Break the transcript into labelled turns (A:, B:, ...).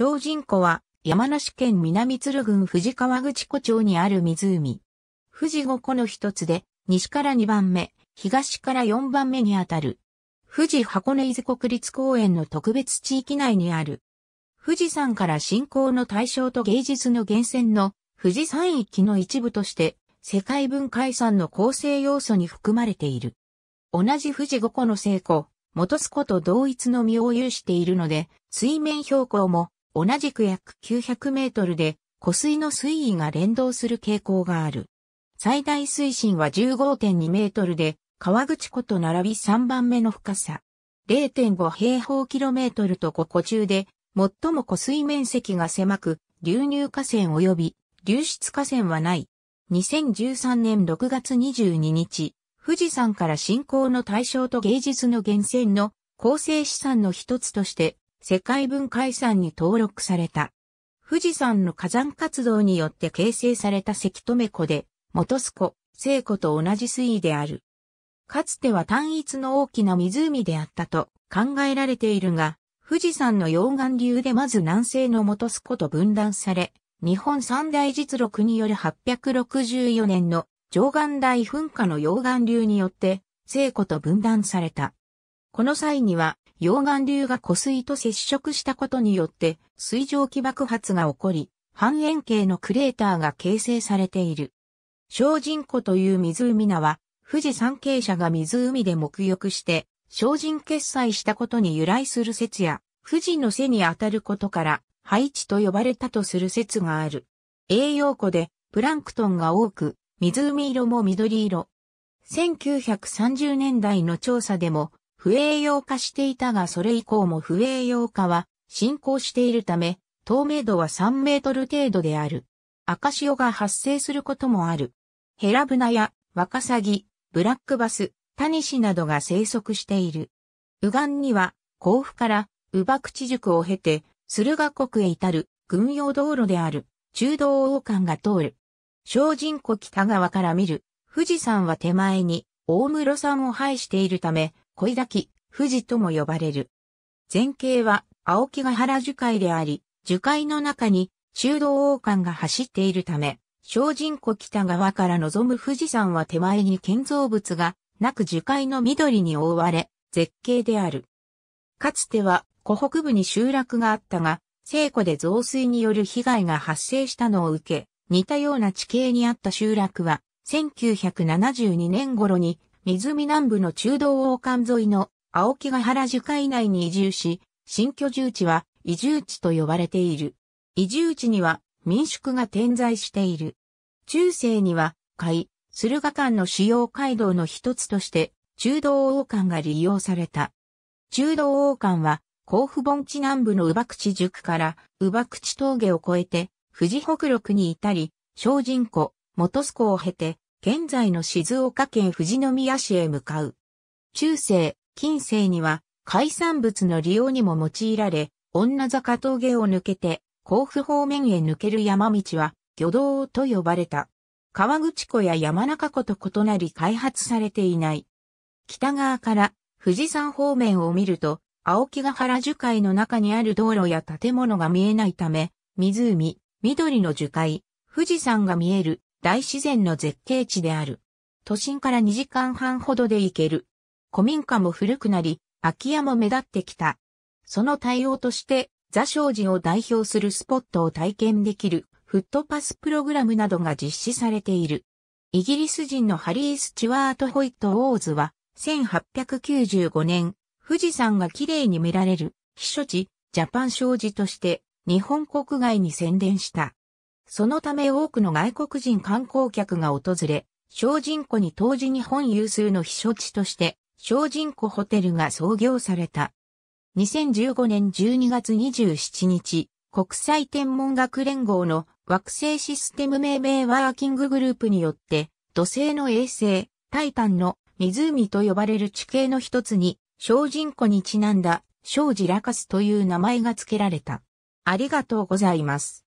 A: 小人湖は山梨県南鶴郡富士河口湖町にある湖。富士五湖の一つで、西から2番目、東から4番目にあたる。富士箱根伊豆国立公園の特別地域内にある。富士山から信仰の対象と芸術の源泉の富士山域の一部として世界文化遺産の構成要素に含まれている。同じ富士五湖の聖湖、元栖湖と同一の実を有しているので、水面標高も同じく約900メートルで、湖水の水位が連動する傾向がある。最大水深は15.2メートルで、川口湖と並び3番目の深さ。0.5平方キロメートルと5湖中で、最も湖水面積が狭く、流入河川及び流出河川はない。2013年6月22日、富士山から信仰の対象と芸術の源泉の構成資産の一つとして世界文化遺産に登録された。富士山の火山活動によって形成された関留湖で、元栖湖、聖湖と同じ水位である。かつては単一の大きな湖であったと考えられているが、富士山の溶岩流でまず南西の元栖湖と分断され、日本三大実録による864年の上岩台噴火の溶岩流によって、聖湖と分断された。この際には、溶岩流が湖水と接触したことによって水蒸気爆発が起こり、半円形のクレーターが形成されている。小人湖という湖名は、富士山系者が湖で沐浴して、小人決済したことに由来する説や、富士の背に当たることから、配置と呼ばれたとする説がある。栄養湖で、プランクトンが多く、湖色も緑色。1930年代の調査でも、不栄養化していたがそれ以降も不栄養化は進行しているため、透明度は3メートル程度である。赤潮が発生することもある。ヘラブナやワカサギ、ブラックバス、タニシなどが生息している。右岸には、甲府から、宇クチ塾を経て、駿河国へ至る軍用道路である、中道王冠が通る。小人湖北側から見る、富士山は手前に、大室山を排しているため、小崎、富士とも呼ばれる。前景は青木ヶ原樹海であり、樹海の中に修道王冠が走っているため、小人湖北側から望む富士山は手前に建造物がなく樹海の緑に覆われ、絶景である。かつては湖北部に集落があったが、西湖で増水による被害が発生したのを受け、似たような地形にあった集落は、1972年頃に水見南部の中道王冠沿いの青木ヶ原樹海内に移住し、新居住地は移住地と呼ばれている。移住地には民宿が点在している。中世には、海、駿河間の主要街道の一つとして、中道王冠が利用された。中道王冠は、甲府盆地南部の宇博地塾から、宇博地峠を越えて、富士北麓に至り、小人湖、元栖湖を経て、現在の静岡県富士宮市へ向かう。中世、近世には海産物の利用にも用いられ、女坂峠を抜けて、甲府方面へ抜ける山道は、魚道と呼ばれた。川口湖や山中湖と異なり開発されていない。北側から富士山方面を見ると、青木ヶ原樹海の中にある道路や建物が見えないため、湖、緑の樹海、富士山が見える大自然の絶景地である。都心から2時間半ほどで行ける。古民家も古くなり、空き家も目立ってきた。その対応として、座礁寺を代表するスポットを体験できるフットパスプログラムなどが実施されている。イギリス人のハリー・スチュワート・ホイット・オーズは、1895年、富士山が綺麗に見られる、避暑地、ジャパン障子として、日本国外に宣伝した。そのため多くの外国人観光客が訪れ、小人湖に当時日本有数の避暑地として、小人湖ホテルが創業された。2015年12月27日、国際天文学連合の惑星システム命名ワーキンググループによって、土星の衛星、タイタンの湖と呼ばれる地形の一つに、小人湖にちなんだ、小ジラカスという名前が付けられた。ありがとうございます。